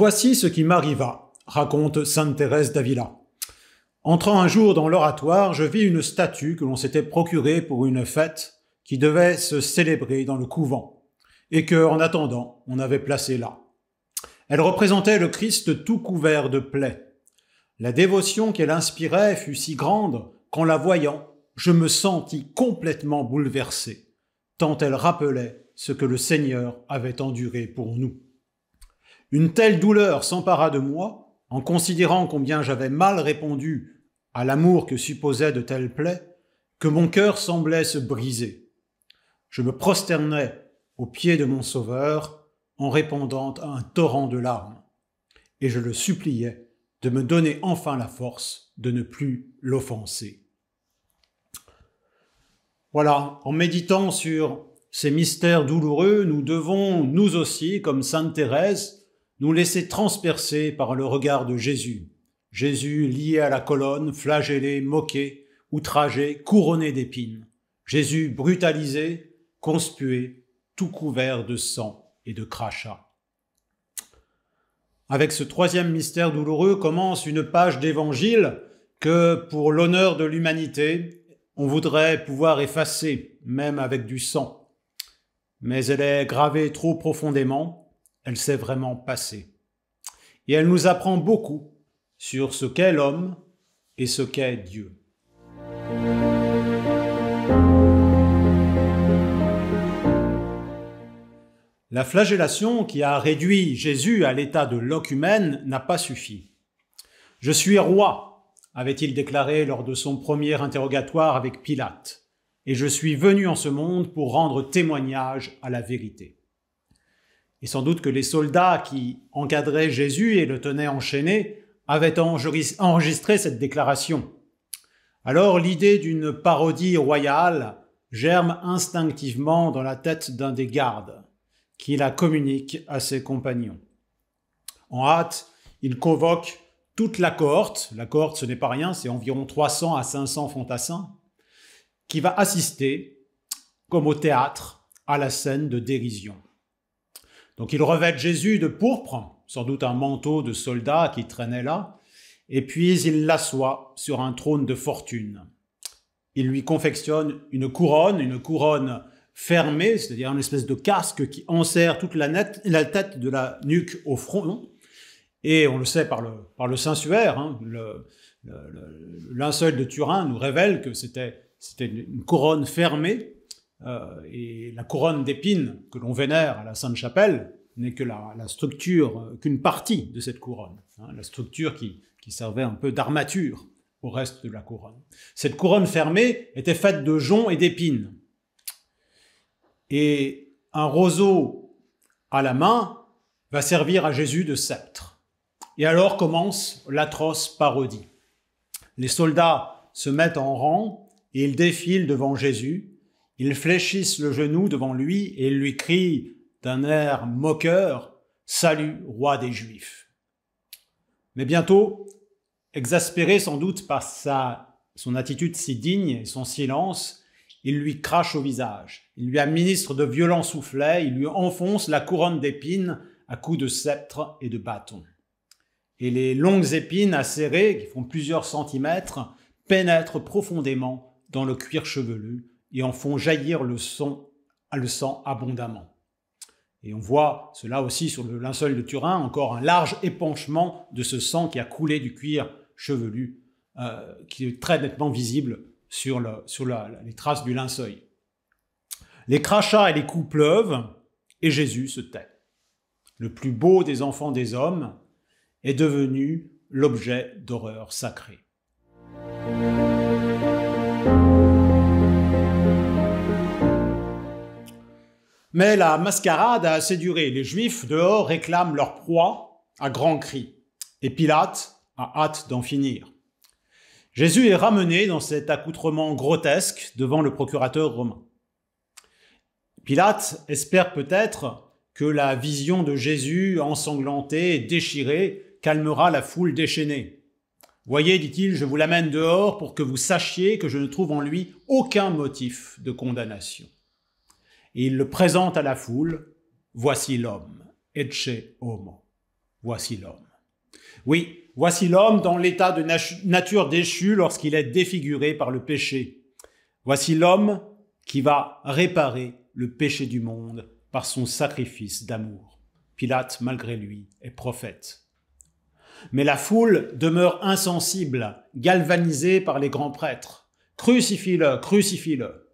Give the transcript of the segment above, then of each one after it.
Voici ce qui m'arriva, raconte Sainte Thérèse d'Avila. Entrant un jour dans l'oratoire, je vis une statue que l'on s'était procurée pour une fête qui devait se célébrer dans le couvent, et que, en attendant, on avait placée là. Elle représentait le Christ tout couvert de plaies. La dévotion qu'elle inspirait fut si grande qu'en la voyant, je me sentis complètement bouleversé, tant elle rappelait ce que le Seigneur avait enduré pour nous. Une telle douleur s'empara de moi, en considérant combien j'avais mal répondu à l'amour que supposait de telles plaies, que mon cœur semblait se briser. Je me prosternais aux pieds de mon Sauveur en répondant à un torrent de larmes, et je le suppliais de me donner enfin la force de ne plus l'offenser. Voilà, en méditant sur ces mystères douloureux, nous devons, nous aussi, comme Sainte Thérèse, nous laisser transpercer par le regard de Jésus. Jésus lié à la colonne, flagellé, moqué, outragé, couronné d'épines. Jésus brutalisé, conspué, tout couvert de sang et de crachats. Avec ce troisième mystère douloureux commence une page d'évangile que, pour l'honneur de l'humanité, on voudrait pouvoir effacer, même avec du sang. Mais elle est gravée trop profondément elle s'est vraiment passée. Et elle nous apprend beaucoup sur ce qu'est l'homme et ce qu'est Dieu. La flagellation qui a réduit Jésus à l'état de locumène n'a pas suffi. Je suis roi, avait-il déclaré lors de son premier interrogatoire avec Pilate, et je suis venu en ce monde pour rendre témoignage à la vérité. Et sans doute que les soldats qui encadraient Jésus et le tenaient enchaîné avaient enregistré cette déclaration. Alors l'idée d'une parodie royale germe instinctivement dans la tête d'un des gardes, qui la communique à ses compagnons. En hâte, il convoque toute la cohorte, la cohorte ce n'est pas rien, c'est environ 300 à 500 fantassins, qui va assister, comme au théâtre, à la scène de dérision. Donc il revête Jésus de pourpre, sans doute un manteau de soldat qui traînait là, et puis il l'assoit sur un trône de fortune. Il lui confectionne une couronne, une couronne fermée, c'est-à-dire une espèce de casque qui enserre toute la, tête de la nuque au front. Et on le sait par le, par le sensuaire, hein, le, linceul de Turin nous révèle que c'était une couronne fermée euh, et la couronne d'épines que l'on vénère à la Sainte-Chapelle n'est que la, structure, qu'une partie de cette couronne, hein, la structure qui, qui servait un peu d'armature au reste de la couronne. Cette couronne fermée était faite de joncs et d'épines. Et un roseau à la main va servir à Jésus de sceptre. Et alors commence l'atroce parodie. Les soldats se mettent en rang et ils défilent devant Jésus ils fléchissent le genou devant lui et lui crient d'un air moqueur Salut, roi des Juifs. Mais bientôt, exaspéré sans doute par sa, son attitude si digne et son silence, il lui crache au visage. Il lui administre de violents soufflets, il lui enfonce la couronne d'épines à coups de sceptre et de bâton. Et les longues épines acérées, qui font plusieurs centimètres, pénètrent profondément dans le cuir chevelu et en font jaillir le sang, abondamment. Et on voit cela aussi sur le linceul de Turin, encore un large épanchement de ce sang qui a coulé du cuir chevelu, euh, qui est très nettement visible sur, le, les traces du linceul. Les crachats et les coups pleuvent, et Jésus se tait. Le plus beau des enfants des hommes est devenu l'objet d'horreur sacrée. Mais la mascarade a assez duré. Les Juifs dehors réclament leur proie à grands cris. Et Pilate a hâte d'en finir. Jésus est ramené dans cet accoutrement grotesque devant le procurateur romain. Pilate espère peut-être que la vision de Jésus ensanglanté et déchiré calmera la foule déchaînée. Voyez, dit-il, je vous l'amène dehors pour que vous sachiez que je ne trouve en lui aucun motif de condamnation et il le présente à la foule. Voici l'homme, Ecce Homo. Voici l'homme. Oui, voici l'homme dans l'état de nature déchu lorsqu'il est défiguré par le péché. Voici l'homme qui va réparer le péché du monde par son sacrifice d'amour. Pilate, malgré lui, est prophète. Mais la foule demeure insensible, galvanisée par les grands prêtres. Crucifie-le, crucifie-le.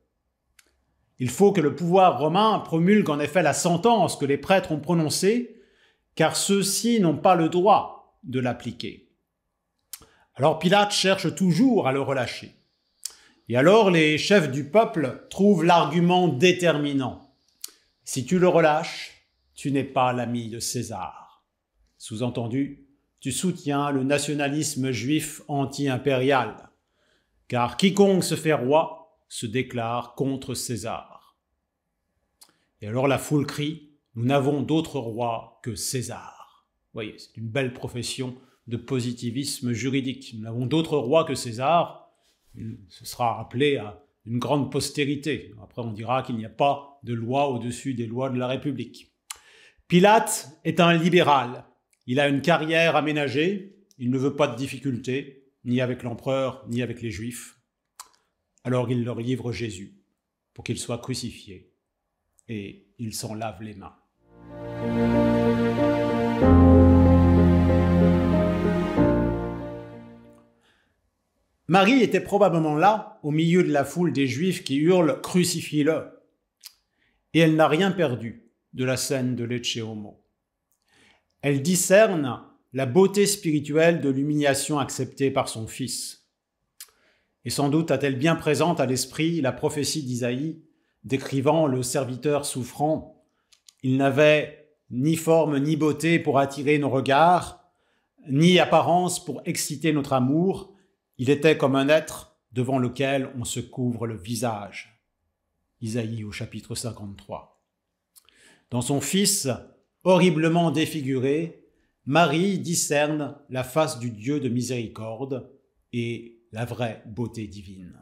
Il faut que le pouvoir romain promulgue en effet la sentence que les prêtres ont prononcée, car ceux-ci n'ont pas le droit de l'appliquer. Alors Pilate cherche toujours à le relâcher. Et alors les chefs du peuple trouvent l'argument déterminant. Si tu le relâches, tu n'es pas l'ami de César. Sous-entendu, tu soutiens le nationalisme juif anti-impérial. Car quiconque se fait roi se déclare contre César. Et alors la foule crie Nous n'avons d'autre roi que César. Vous voyez, c'est une belle profession de positivisme juridique. Nous n'avons d'autre roi que César. Ce sera rappelé à une grande postérité. Après, on dira qu'il n'y a pas de loi au-dessus des lois de la République. Pilate est un libéral. Il a une carrière aménagée. Il ne veut pas de difficultés, ni avec l'empereur, ni avec les juifs. Alors il leur livre Jésus pour qu'il soit crucifié et il s'en lave les mains. Marie était probablement là, au milieu de la foule des Juifs qui hurlent ⁇ Crucifie-le !⁇ Et elle n'a rien perdu de la scène de Lecce Homo. Elle discerne la beauté spirituelle de l'humiliation acceptée par son fils et sans doute a-t-elle bien présente à l'esprit la prophétie d'Isaïe décrivant le serviteur souffrant. Il n'avait ni forme ni beauté pour attirer nos regards, ni apparence pour exciter notre amour, il était comme un être devant lequel on se couvre le visage. Isaïe au chapitre 53. Dans son fils, horriblement défiguré, Marie discerne la face du Dieu de miséricorde, et la vraie beauté divine.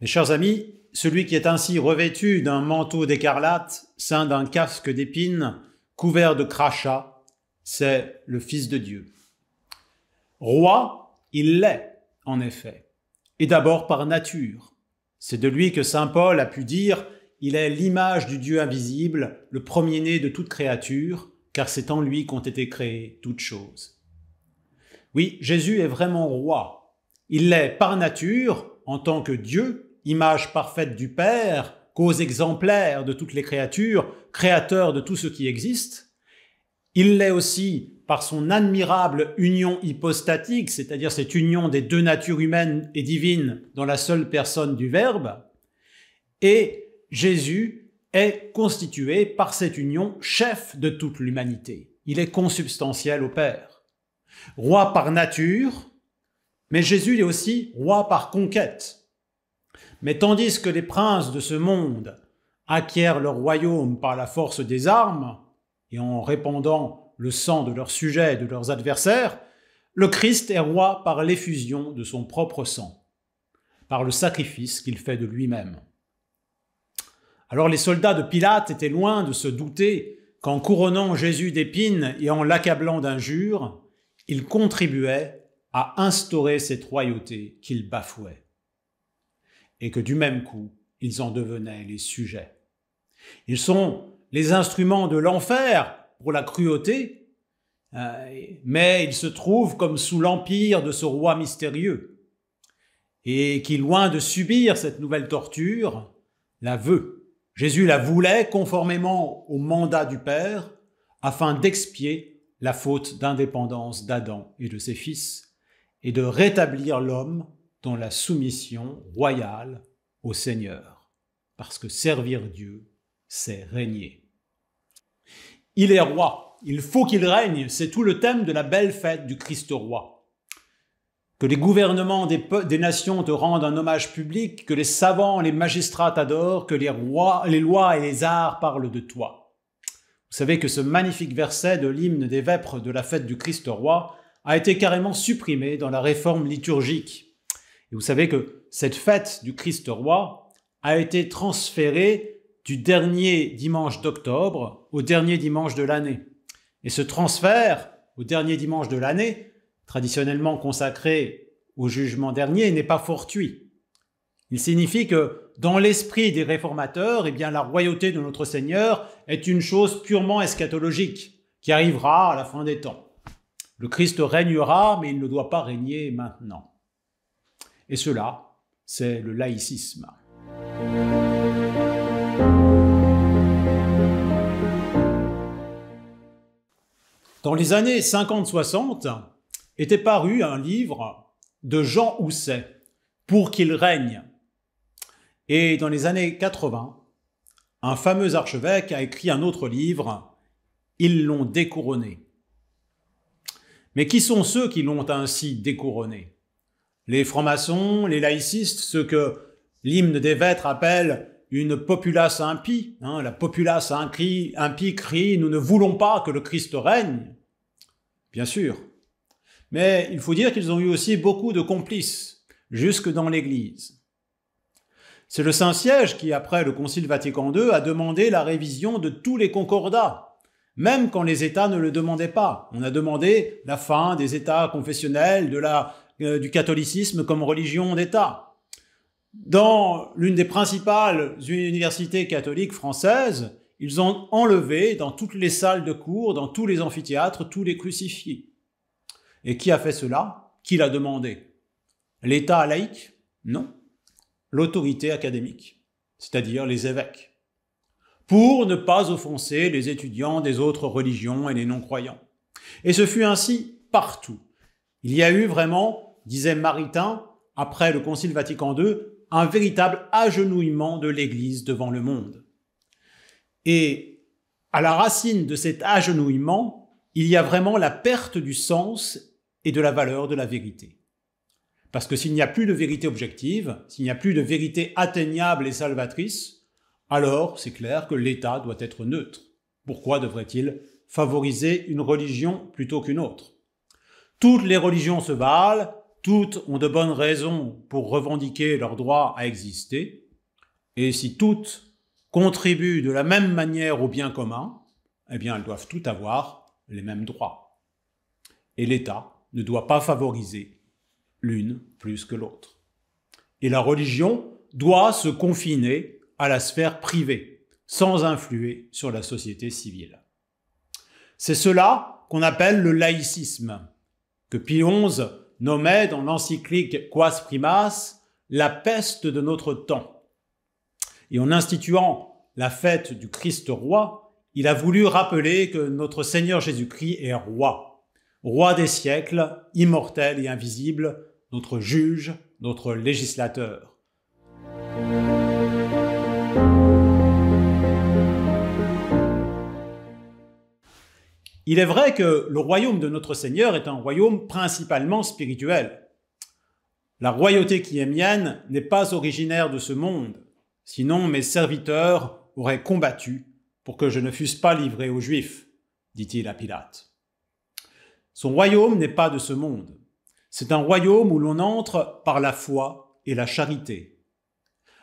Mes chers amis, celui qui est ainsi revêtu d'un manteau d'écarlate, ceint d'un casque d'épines, couvert de crachats, c'est le Fils de Dieu. Roi, il l'est, en effet, et d'abord par nature, c'est de lui que Saint Paul a pu dire Il est l'image du Dieu invisible, le premier-né de toute créature, car c'est en lui qu'ont été créées toutes choses. Oui, Jésus est vraiment roi. Il l'est par nature, en tant que Dieu, image parfaite du Père, cause exemplaire de toutes les créatures, créateur de tout ce qui existe. Il l'est aussi par son admirable union hypostatique, c'est-à-dire cette union des deux natures humaines et divines dans la seule personne du Verbe. Et Jésus est constitué par cette union chef de toute l'humanité. Il est consubstantiel au Père. Roi par nature, mais Jésus est aussi roi par conquête. Mais tandis que les princes de ce monde acquièrent leur royaume par la force des armes, et en répandant le sang de leurs sujets et de leurs adversaires, le Christ est roi par l'effusion de son propre sang, par le sacrifice qu'il fait de lui-même. Alors les soldats de Pilate étaient loin de se douter qu'en couronnant Jésus d'épines et en l'accablant d'injures, ils contribuaient à instaurer cette royauté qu'ils bafouaient, et que du même coup, ils en devenaient les sujets. Ils sont les instruments de l'enfer pour la cruauté, euh, mais il se trouve comme sous l'empire de ce roi mystérieux, et qui, loin de subir cette nouvelle torture, la veut. Jésus la voulait conformément au mandat du Père, afin d'expier la faute d'indépendance d'Adam et de ses fils, et de rétablir l'homme dans la soumission royale au Seigneur, parce que servir Dieu, c'est régner. Il est roi, il faut qu'il règne, c'est tout le thème de la belle fête du Christ roi. Que les gouvernements des, nations te rendent un hommage public, que les savants, les magistrats t'adorent, que les, rois, les lois et les arts parlent de toi. Vous savez que ce magnifique verset de l'hymne des vêpres de la fête du Christ roi a été carrément supprimé dans la réforme liturgique. Et vous savez que cette fête du Christ roi a été transférée du dernier dimanche d'octobre au dernier dimanche de l'année. Et ce transfert au dernier dimanche de l'année, traditionnellement consacré au jugement dernier, n'est pas fortuit. Il signifie que dans l'esprit des réformateurs, eh bien, la royauté de notre Seigneur est une chose purement eschatologique qui arrivera à la fin des temps. Le Christ régnera, mais il ne doit pas régner maintenant. Et cela, c'est le laïcisme. Dans les années 50-60, était paru un livre de Jean Housset, Pour qu'il règne. Et dans les années 80, un fameux archevêque a écrit un autre livre, Ils l'ont découronné. Mais qui sont ceux qui l'ont ainsi découronné Les francs-maçons, les laïcistes, ceux que l'hymne des vêtres appelle une populace impie. Hein, la populace impie crie Nous ne voulons pas que le Christ règne bien sûr. Mais il faut dire qu'ils ont eu aussi beaucoup de complices, jusque dans l'Église. C'est le Saint-Siège qui, après le Concile Vatican II, a demandé la révision de tous les concordats, même quand les États ne le demandaient pas. On a demandé la fin des États confessionnels, euh, du catholicisme comme religion d'État. Dans l'une des principales universités catholiques françaises, ils ont enlevé dans toutes les salles de cours, dans tous les amphithéâtres, tous les crucifix. Et qui a fait cela Qui l'a demandé L'État laïque Non. L'autorité académique, c'est-à-dire les évêques, pour ne pas offenser les étudiants des autres religions et les non-croyants. Et ce fut ainsi partout. Il y a eu vraiment, disait Maritain, après le Concile Vatican II, un véritable agenouillement de l'Église devant le monde. Et à la racine de cet agenouillement, il y a vraiment la perte du sens et de la valeur de la vérité. Parce que s'il n'y a plus de vérité objective, s'il n'y a plus de vérité atteignable et salvatrice, alors c'est clair que l'État doit être neutre. Pourquoi devrait-il favoriser une religion plutôt qu'une autre Toutes les religions se valent, toutes ont de bonnes raisons pour revendiquer leur droit à exister, et si toutes contribuent de la même manière au bien commun, eh bien, elles doivent toutes avoir les mêmes droits. Et l'État ne doit pas favoriser l'une plus que l'autre. Et la religion doit se confiner à la sphère privée, sans influer sur la société civile. C'est cela qu'on appelle le laïcisme, que Pie XI nommait dans l'encyclique Quas Primas la peste de notre temps et en instituant la fête du Christ roi, il a voulu rappeler que notre Seigneur Jésus-Christ est roi, roi des siècles, immortel et invisible, notre juge, notre législateur. Il est vrai que le royaume de notre Seigneur est un royaume principalement spirituel. La royauté qui est mienne n'est pas originaire de ce monde. Sinon mes serviteurs auraient combattu pour que je ne fusse pas livré aux Juifs, dit-il à Pilate. Son royaume n'est pas de ce monde. C'est un royaume où l'on entre par la foi et la charité.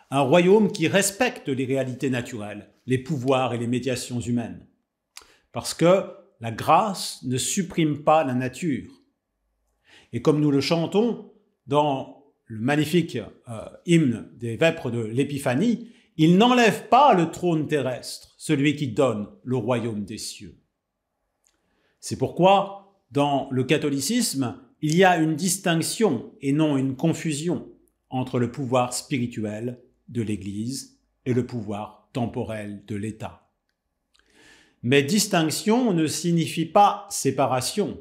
Un royaume qui respecte les réalités naturelles, les pouvoirs et les médiations humaines. Parce que la grâce ne supprime pas la nature. Et comme nous le chantons dans le magnifique euh, hymne des vêpres de l'Épiphanie, il n'enlève pas le trône terrestre, celui qui donne le royaume des cieux. C'est pourquoi, dans le catholicisme, il y a une distinction et non une confusion entre le pouvoir spirituel de l'Église et le pouvoir temporel de l'État. Mais distinction ne signifie pas séparation,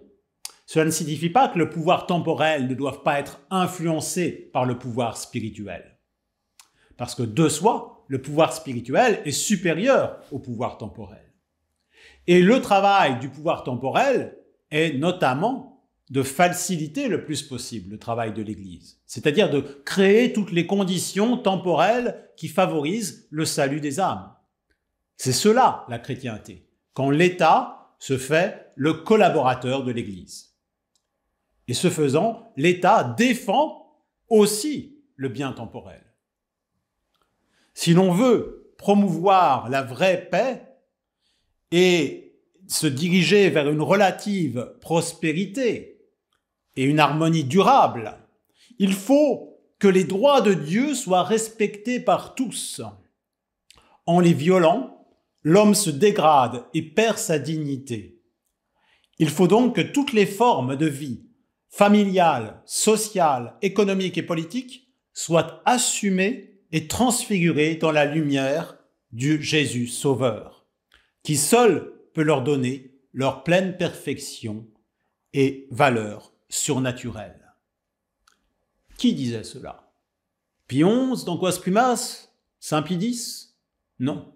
cela ne signifie pas que le pouvoir temporel ne doive pas être influencé par le pouvoir spirituel. Parce que de soi, le pouvoir spirituel est supérieur au pouvoir temporel. Et le travail du pouvoir temporel est notamment de faciliter le plus possible le travail de l'Église, c'est-à-dire de créer toutes les conditions temporelles qui favorisent le salut des âmes. C'est cela la chrétienté, quand l'État se fait le collaborateur de l'Église. Et ce faisant, l'État défend aussi le bien temporel. Si l'on veut promouvoir la vraie paix et se diriger vers une relative prospérité et une harmonie durable, il faut que les droits de Dieu soient respectés par tous. En les violant, l'homme se dégrade et perd sa dignité. Il faut donc que toutes les formes de vie familiale, sociale, économique et politique soit assumée et transfigurée dans la lumière du Jésus Sauveur, qui seul peut leur donner leur pleine perfection et valeur surnaturelle. Qui disait cela Pie XI, dans Primas Saint Pie X Non,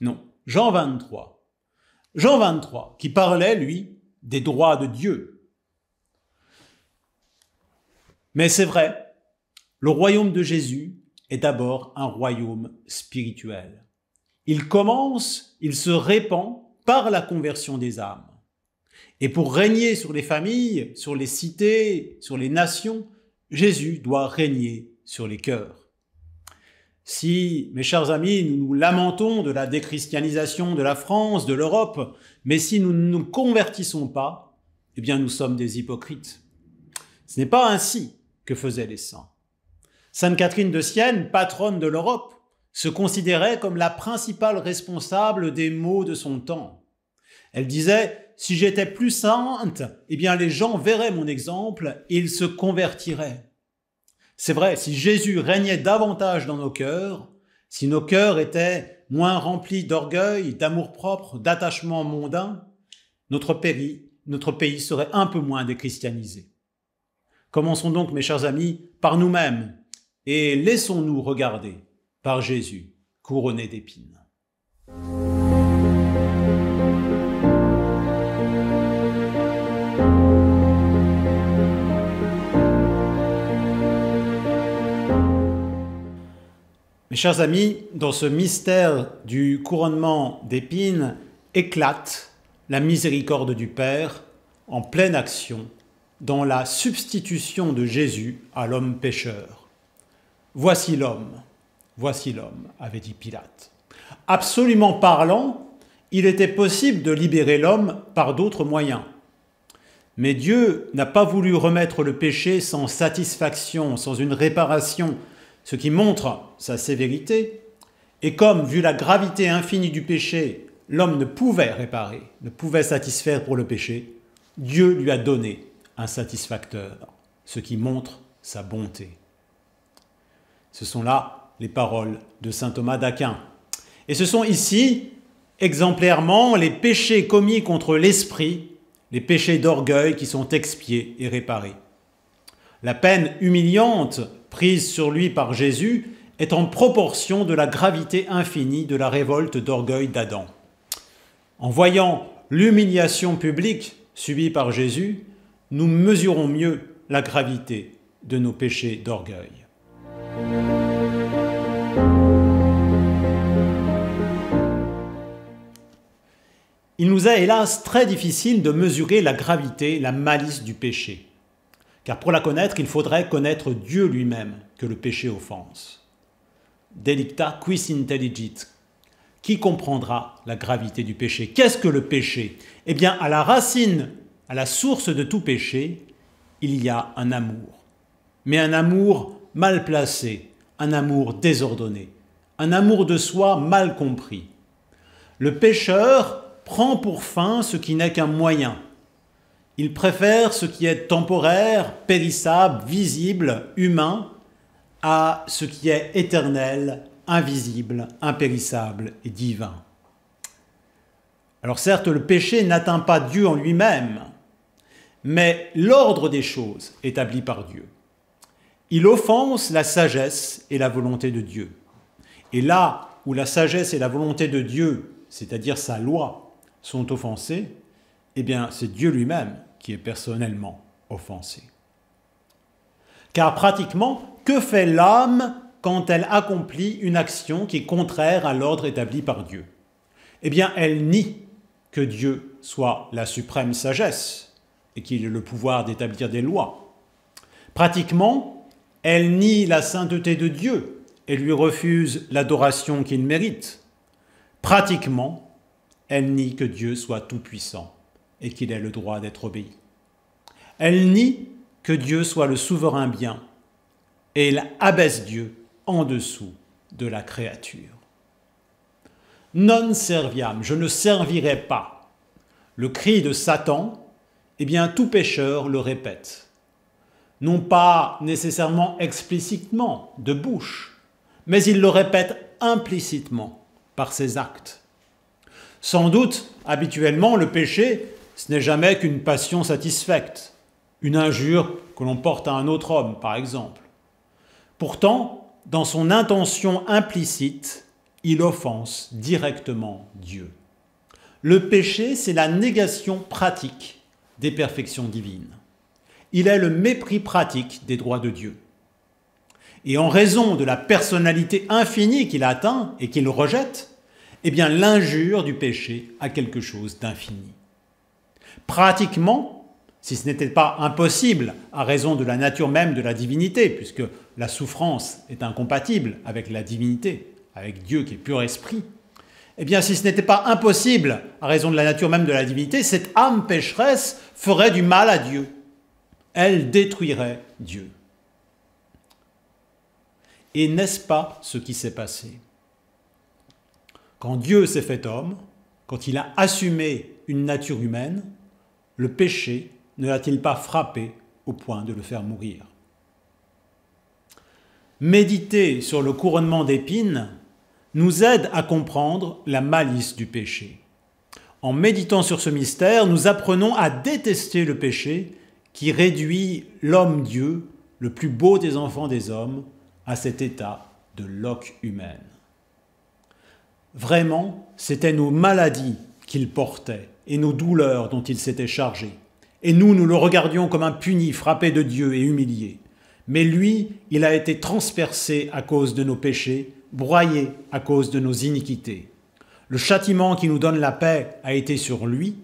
non, Jean 23. Jean 23, qui parlait, lui, des droits de Dieu, mais c'est vrai, le royaume de Jésus est d'abord un royaume spirituel. Il commence, il se répand par la conversion des âmes. Et pour régner sur les familles, sur les cités, sur les nations, Jésus doit régner sur les cœurs. Si, mes chers amis, nous nous lamentons de la déchristianisation de la France, de l'Europe, mais si nous ne nous convertissons pas, eh bien nous sommes des hypocrites. Ce n'est pas ainsi que faisaient les saints. Sainte Catherine de Sienne, patronne de l'Europe, se considérait comme la principale responsable des maux de son temps. Elle disait Si j'étais plus sainte, eh bien les gens verraient mon exemple et ils se convertiraient. C'est vrai, si Jésus régnait davantage dans nos cœurs, si nos cœurs étaient moins remplis d'orgueil, d'amour-propre, d'attachement mondain, notre pays, notre pays serait un peu moins déchristianisé. Commençons donc, mes chers amis, par nous-mêmes et laissons-nous regarder par Jésus couronné d'épines. Mes chers amis, dans ce mystère du couronnement d'épines éclate la miséricorde du Père en pleine action dans la substitution de Jésus à l'homme pécheur. Voici l'homme, voici l'homme, avait dit Pilate. Absolument parlant, il était possible de libérer l'homme par d'autres moyens. Mais Dieu n'a pas voulu remettre le péché sans satisfaction, sans une réparation, ce qui montre sa sévérité. Et comme, vu la gravité infinie du péché, l'homme ne pouvait réparer, ne pouvait satisfaire pour le péché, Dieu lui a donné insatisfacteur, ce qui montre sa bonté. Ce sont là les paroles de Saint Thomas d'Aquin. Et ce sont ici, exemplairement, les péchés commis contre l'esprit, les péchés d'orgueil qui sont expiés et réparés. La peine humiliante prise sur lui par Jésus est en proportion de la gravité infinie de la révolte d'orgueil d'Adam. En voyant l'humiliation publique subie par Jésus, nous mesurons mieux la gravité de nos péchés d'orgueil. Il nous est hélas très difficile de mesurer la gravité, la malice du péché. Car pour la connaître, il faudrait connaître Dieu lui-même que le péché offense. Delicta quis intelligit. Qui comprendra la gravité du péché Qu'est-ce que le péché Eh bien, à la racine à la source de tout péché, il y a un amour. Mais un amour mal placé, un amour désordonné, un amour de soi mal compris. Le pécheur prend pour fin ce qui n'est qu'un moyen. Il préfère ce qui est temporaire, périssable, visible, humain, à ce qui est éternel, invisible, impérissable et divin. Alors certes, le péché n'atteint pas Dieu en lui-même, mais l'ordre des choses établi par Dieu. Il offense la sagesse et la volonté de Dieu. Et là où la sagesse et la volonté de Dieu, c'est-à-dire sa loi, sont offensées, eh bien c'est Dieu lui-même qui est personnellement offensé. Car pratiquement, que fait l'âme quand elle accomplit une action qui est contraire à l'ordre établi par Dieu Eh bien, elle nie que Dieu soit la suprême sagesse, et qu'il ait le pouvoir d'établir des lois. Pratiquement, elle nie la sainteté de Dieu et lui refuse l'adoration qu'il mérite. Pratiquement, elle nie que Dieu soit tout-puissant et qu'il ait le droit d'être obéi. Elle nie que Dieu soit le souverain bien et elle abaisse Dieu en dessous de la créature. Non serviam, je ne servirai pas. Le cri de Satan eh bien tout pécheur le répète. Non pas nécessairement explicitement, de bouche, mais il le répète implicitement par ses actes. Sans doute, habituellement, le péché, ce n'est jamais qu'une passion satisfaite, une injure que l'on porte à un autre homme, par exemple. Pourtant, dans son intention implicite, il offense directement Dieu. Le péché, c'est la négation pratique des perfections divines. Il est le mépris pratique des droits de Dieu. Et en raison de la personnalité infinie qu'il atteint et qu'il rejette, eh bien l'injure du péché a quelque chose d'infini. Pratiquement, si ce n'était pas impossible à raison de la nature même de la divinité, puisque la souffrance est incompatible avec la divinité, avec Dieu qui est pur esprit, eh bien, si ce n'était pas impossible, à raison de la nature même de la divinité, cette âme pécheresse ferait du mal à Dieu. Elle détruirait Dieu. Et n'est-ce pas ce qui s'est passé Quand Dieu s'est fait homme, quand il a assumé une nature humaine, le péché ne l'a-t-il pas frappé au point de le faire mourir Méditer sur le couronnement d'épines nous aide à comprendre la malice du péché. En méditant sur ce mystère, nous apprenons à détester le péché qui réduit l'homme-dieu, le plus beau des enfants des hommes, à cet état de loque humaine. Vraiment, c'était nos maladies qu'il portait et nos douleurs dont il s'était chargé. Et nous, nous le regardions comme un puni, frappé de Dieu et humilié. Mais lui, il a été transpercé à cause de nos péchés, broyé à cause de nos iniquités. Le châtiment qui nous donne la paix a été sur lui,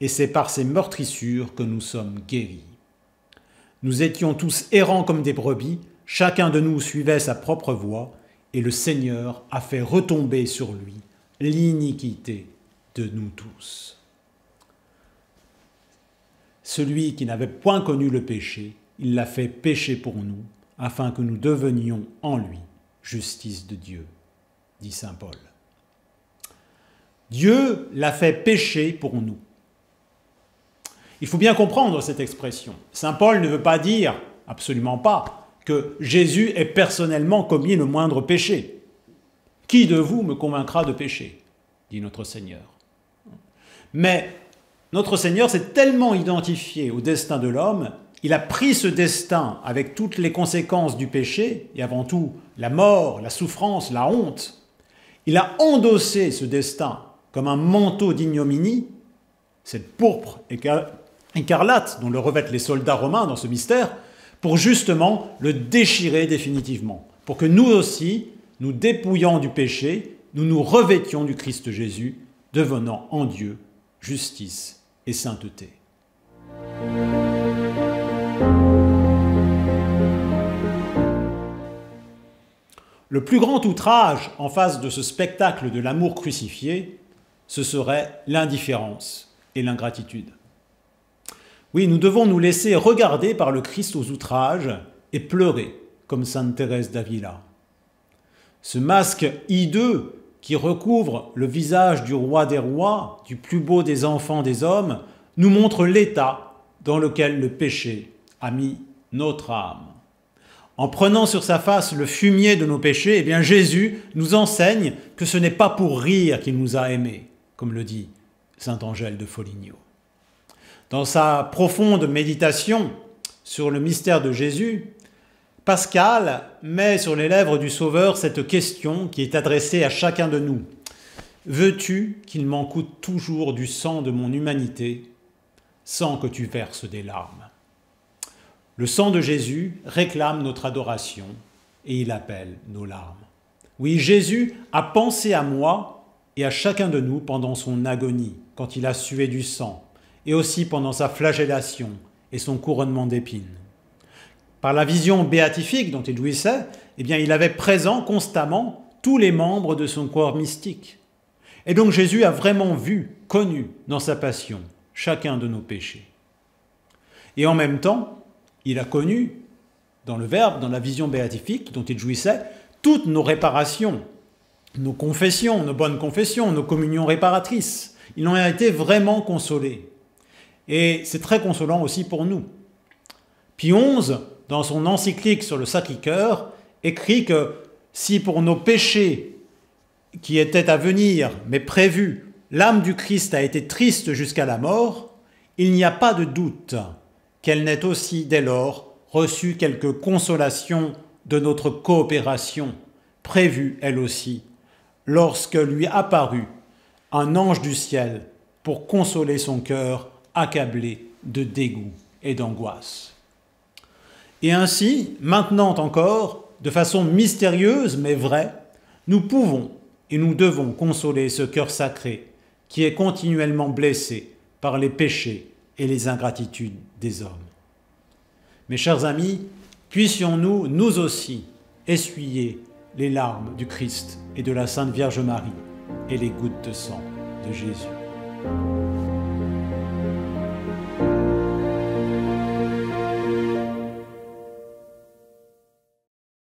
et c'est par ses meurtrissures que nous sommes guéris. Nous étions tous errants comme des brebis, chacun de nous suivait sa propre voie, et le Seigneur a fait retomber sur lui l'iniquité de nous tous. Celui qui n'avait point connu le péché, il l'a fait pécher pour nous, afin que nous devenions en lui justice de Dieu, dit Saint Paul. Dieu l'a fait pécher pour nous. Il faut bien comprendre cette expression. Saint Paul ne veut pas dire, absolument pas, que Jésus ait personnellement commis le moindre péché. Qui de vous me convaincra de pécher ?» dit notre Seigneur. Mais notre Seigneur s'est tellement identifié au destin de l'homme il a pris ce destin avec toutes les conséquences du péché, et avant tout la mort, la souffrance, la honte. Il a endossé ce destin comme un manteau d'ignominie, cette pourpre écarlate dont le revêtent les soldats romains dans ce mystère, pour justement le déchirer définitivement, pour que nous aussi, nous dépouillant du péché, nous nous revêtions du Christ Jésus, devenant en Dieu justice et sainteté. Le plus grand outrage en face de ce spectacle de l'amour crucifié, ce serait l'indifférence et l'ingratitude. Oui, nous devons nous laisser regarder par le Christ aux outrages et pleurer comme Sainte Thérèse d'Avila. Ce masque hideux qui recouvre le visage du roi des rois, du plus beau des enfants des hommes, nous montre l'état dans lequel le péché a mis notre âme en prenant sur sa face le fumier de nos péchés, eh bien Jésus nous enseigne que ce n'est pas pour rire qu'il nous a aimés, comme le dit saint Angèle de Foligno. Dans sa profonde méditation sur le mystère de Jésus, Pascal met sur les lèvres du Sauveur cette question qui est adressée à chacun de nous. Veux-tu qu'il m'en coûte toujours du sang de mon humanité sans que tu verses des larmes le sang de Jésus réclame notre adoration et il appelle nos larmes. Oui, Jésus a pensé à moi et à chacun de nous pendant son agonie, quand il a sué du sang, et aussi pendant sa flagellation et son couronnement d'épines. Par la vision béatifique dont il jouissait, eh bien, il avait présent constamment tous les membres de son corps mystique. Et donc Jésus a vraiment vu, connu dans sa passion, chacun de nos péchés. Et en même temps, il a connu, dans le Verbe, dans la vision béatifique dont il jouissait, toutes nos réparations, nos confessions, nos bonnes confessions, nos communions réparatrices. Il en a été vraiment consolé. Et c'est très consolant aussi pour nous. Pie XI, dans son encyclique sur le Sacré-Cœur, écrit que si pour nos péchés qui étaient à venir, mais prévus, l'âme du Christ a été triste jusqu'à la mort, il n'y a pas de doute qu'elle n'ait aussi dès lors reçu quelques consolation de notre coopération, prévue elle aussi, lorsque lui apparut un ange du ciel pour consoler son cœur accablé de dégoût et d'angoisse. Et ainsi, maintenant encore, de façon mystérieuse mais vraie, nous pouvons et nous devons consoler ce cœur sacré qui est continuellement blessé par les péchés et les ingratitudes des hommes. Mes chers amis, puissions-nous, nous aussi, essuyer les larmes du Christ et de la Sainte Vierge Marie et les gouttes de sang de Jésus.